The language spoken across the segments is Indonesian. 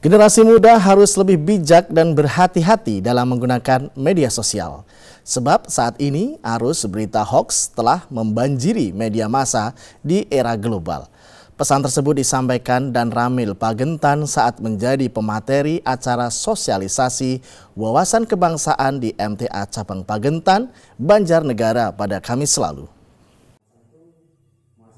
Generasi muda harus lebih bijak dan berhati-hati dalam menggunakan media sosial. Sebab saat ini arus berita hoax telah membanjiri media massa di era global. Pesan tersebut disampaikan dan Ramil Pagentan saat menjadi pemateri acara sosialisasi wawasan kebangsaan di MTA Cabang Pagentan, Banjarnegara pada Kamis lalu.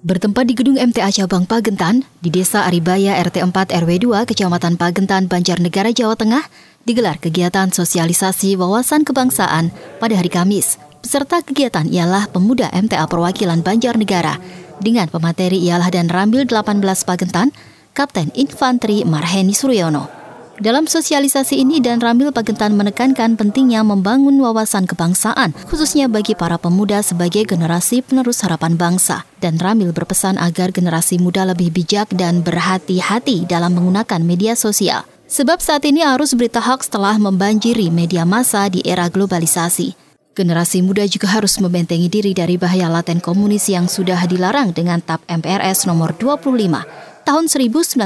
Bertempat di gedung MTA Cabang Pagentan di Desa Aribaya RT 4 RW 2 Kecamatan Pagentan Banjarnegara Jawa Tengah digelar kegiatan sosialisasi wawasan kebangsaan pada hari Kamis. Peserta kegiatan ialah pemuda MTA Perwakilan Banjarnegara dengan pemateri ialah dan Rambil 18 Pagentan, Kapten Infanteri Marheni Suryono. Dalam sosialisasi ini dan Ramil Pagentan menekankan pentingnya membangun wawasan kebangsaan, khususnya bagi para pemuda sebagai generasi penerus harapan bangsa. Dan Ramil berpesan agar generasi muda lebih bijak dan berhati-hati dalam menggunakan media sosial. Sebab saat ini arus berita hoax telah membanjiri media massa di era globalisasi. Generasi muda juga harus membentengi diri dari bahaya laten komunis yang sudah dilarang dengan TAP MPRS nomor 25 tahun 1966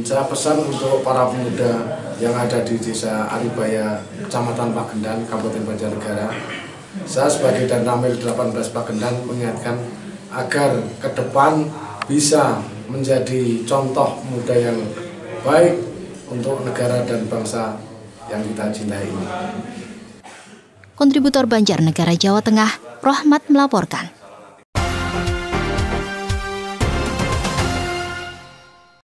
saya pesan untuk para pemuda yang ada di desa Alibaya, Kecamatan Pagendan, Kabupaten Banjarnegara. Saya sebagai Ramil 18 Pagendan mengingatkan agar ke depan bisa menjadi contoh muda yang baik untuk negara dan bangsa yang kita cintai ini. Kontributor Banjarnegara Jawa Tengah, Rohmat melaporkan.